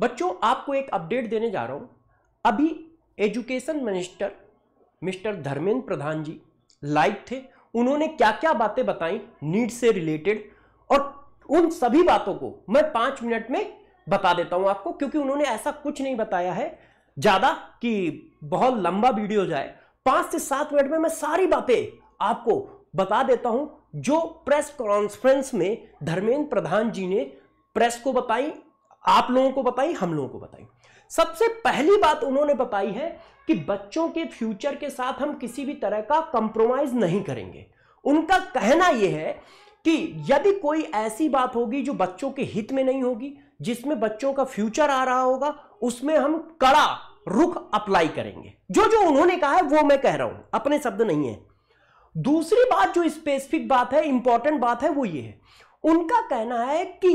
बच्चों आपको एक अपडेट देने जा रहा हूं अभी education minister mister Dharmendra Pradhan ji live थे उन्होंने क्या क्या बातें बताई नीट से रिलेटेड और उन सभी बातों को मैं पांच मिनट में बता देता हूं आपको क्योंकि उन्होंने ऐसा कुछ नहीं बताया है ज्यादा कि बहुत लंबा वीडियो जाए पांच से सात मिनट में मैं सारी बातें आपको बता देता हूं जो प्रेस कॉन्फ्रेंस में धर्मेंद्र प्रधान जी ने प्रेस को बताई आप लोगों को बताई हम लोगों को बताई सबसे पहली बात उन्होंने बताई है कि बच्चों के फ्यूचर के साथ हम किसी भी तरह का कंप्रोमाइज नहीं करेंगे उनका कहना यह है कि यदि कोई ऐसी बात होगी जो बच्चों के हित में नहीं होगी जिसमें बच्चों का फ्यूचर आ रहा होगा उसमें हम कड़ा रुख अप्लाई करेंगे जो जो उन्होंने कहा है वो मैं कह रहा हूं अपने शब्द नहीं है दूसरी बात जो स्पेसिफिक बात है इंपॉर्टेंट बात है वो ये है उनका कहना है कि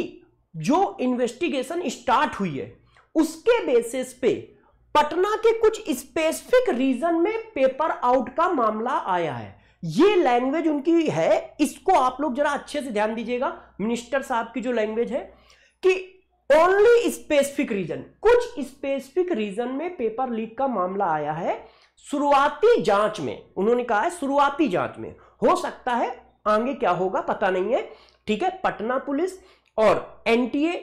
जो इन्वेस्टिगेशन स्टार्ट हुई है उसके बेसिस पे पटना के कुछ स्पेसिफिक रीजन में पेपर आउट का मामला आया है ये लैंग्वेज उनकी है इसको आप लोग जरा अच्छे से ध्यान दीजिएगा मिनिस्टर साहब की जो लैंग्वेज है कि ओनली स्पेसिफिक रीजन कुछ स्पेसिफिक रीजन में पेपर लीक का मामला आया है शुरुआती जांच में उन्होंने कहा है शुरुआती जांच में हो सकता है आगे क्या होगा पता नहीं है ठीक है पटना पुलिस और एनटीए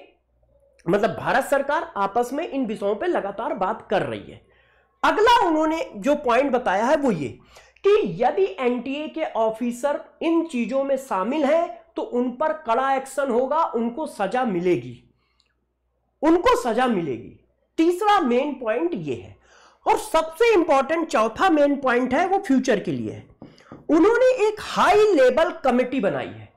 मतलब भारत सरकार आपस में इन विषयों पर लगातार बात कर रही है अगला उन्होंने जो पॉइंट बताया है वो ये कि यदि एनटीए के ऑफिसर इन चीजों में शामिल हैं तो उन पर कड़ा एक्शन होगा उनको सजा मिलेगी उनको सजा मिलेगी तीसरा मेन पॉइंट ये है और सबसे इंपॉर्टेंट चौथा मेन पॉइंट है वो फ्यूचर के लिए है उन्होंने एक हाई लेवल कमेटी बनाई है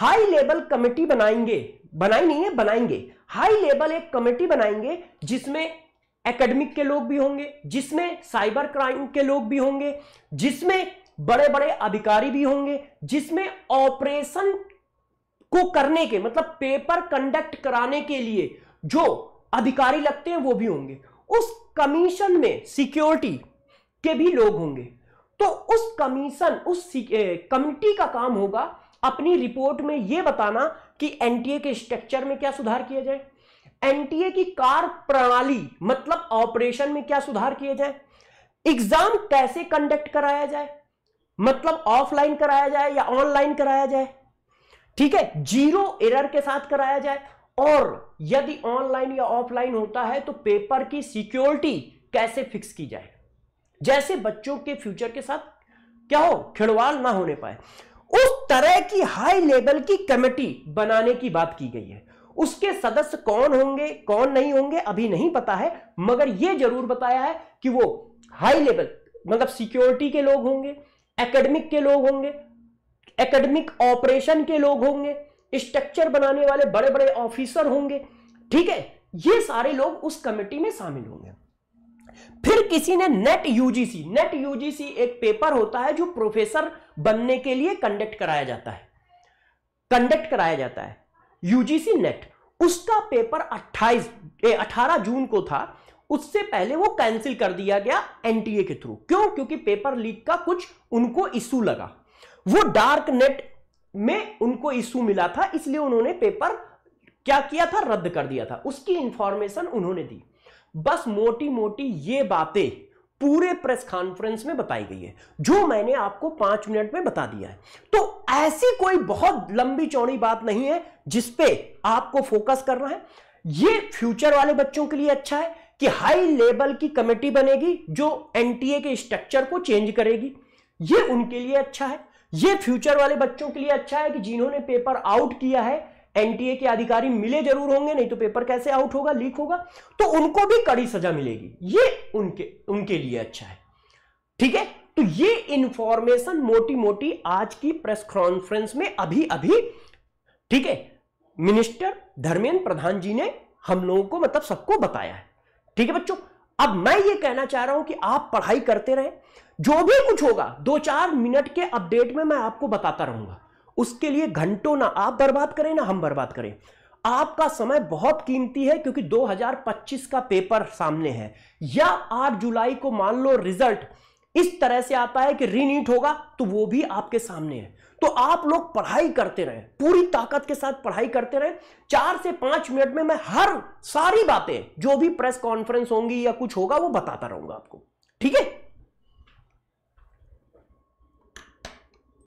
हाई लेवल कमेटी बनाएंगे बनाई नहीं है बनाएंगे हाई लेवल एक कमेटी बनाएंगे जिसमें एकेडमिक के लोग भी होंगे जिसमें साइबर क्राइम के लोग भी होंगे जिसमें बड़े बड़े अधिकारी भी होंगे जिसमें ऑपरेशन को करने के मतलब पेपर कंडक्ट कराने के लिए जो अधिकारी लगते हैं वो भी होंगे उस कमीशन में सिक्योरिटी के भी लोग होंगे तो उस कमीशन उस कमिटी का काम होगा अपनी रिपोर्ट में यह बताना कि एनटीए के स्ट्रक्चर में क्या सुधार किया जाए एनटीए की कार्य प्रणाली मतलब ऑपरेशन में क्या सुधार किए जाए एग्जाम कैसे कंडक्ट कराया जाए मतलब ऑफलाइन कराया जाए या ऑनलाइन कराया जाए ठीक है जीरो एरर के साथ कराया जाए और यदि ऑनलाइन या ऑफलाइन होता है तो पेपर की सिक्योरिटी कैसे फिक्स की जाए जैसे बच्चों के फ्यूचर के साथ क्या हो खिड़वाड़ ना होने पाए उस तरह की हाई लेवल की कमेटी बनाने की बात की गई है उसके सदस्य कौन होंगे कौन नहीं होंगे अभी नहीं पता है मगर यह जरूर बताया है कि वो हाई लेवल मतलब सिक्योरिटी के लोग होंगे एकेडमिक के लोग होंगे एकेडमिक ऑपरेशन के लोग होंगे स्ट्रक्चर बनाने वाले बड़े बड़े ऑफिसर होंगे ठीक है ये सारे लोग उस कमेटी में शामिल होंगे फिर किसी ने नेट यूजीसी नेट यूजीसी एक पेपर होता है जो प्रोफेसर बनने के लिए कंडक्ट कराया जाता है कंडक्ट कराया जाता है यूजीसी नेट उसका पेपर 28 18 जून को था उससे पहले वो कैंसिल कर दिया गया एनटीए के थ्रू क्यों क्योंकि पेपर लीक का कुछ उनको इशू लगा वो डार्क नेट में उनको इशू मिला था इसलिए उन्होंने पेपर क्या किया था रद्द कर दिया था उसकी इंफॉर्मेशन उन्होंने दी बस मोटी मोटी ये बातें पूरे प्रेस कॉन्फ्रेंस में बताई गई है जो मैंने आपको पांच मिनट में बता दिया है तो ऐसी कोई बहुत लंबी चौड़ी बात नहीं है जिसपे आपको फोकस करना है ये फ्यूचर वाले बच्चों के लिए अच्छा है कि हाई लेवल की कमेटी बनेगी जो एनटीए के स्ट्रक्चर को चेंज करेगी ये उनके लिए अच्छा है ये फ्यूचर वाले बच्चों के लिए अच्छा है कि जिन्होंने पेपर आउट किया है एनटीए के अधिकारी मिले जरूर होंगे नहीं तो पेपर कैसे आउट होगा लीक होगा तो उनको भी कड़ी सजा मिलेगी ये उनके उनके लिए अच्छा है ठीक है तो ये इंफॉर्मेशन मोटी मोटी आज की प्रेस कॉन्फ्रेंस में अभी अभी ठीक है मिनिस्टर धर्मेंद्र प्रधान जी ने हम लोगों को मतलब सबको बताया है ठीक है बच्चों अब मैं ये कहना चाह रहा हूं कि आप पढ़ाई करते रहे जो भी कुछ होगा दो चार मिनट के अपडेट में मैं आपको बताता रहूंगा उसके लिए घंटों ना आप बर्बाद करें ना हम बर्बाद करें आपका समय बहुत कीमती है क्योंकि 2025 का पेपर सामने है या 8 जुलाई को मान लो रिजल्ट इस तरह से आता है कि रीनीट होगा तो वो भी आपके सामने है तो आप लोग पढ़ाई करते रहे पूरी ताकत के साथ पढ़ाई करते रहे चार से पांच मिनट में मैं हर सारी बातें जो भी प्रेस कॉन्फ्रेंस होंगी या कुछ होगा वो बताता रहूंगा आपको ठीक है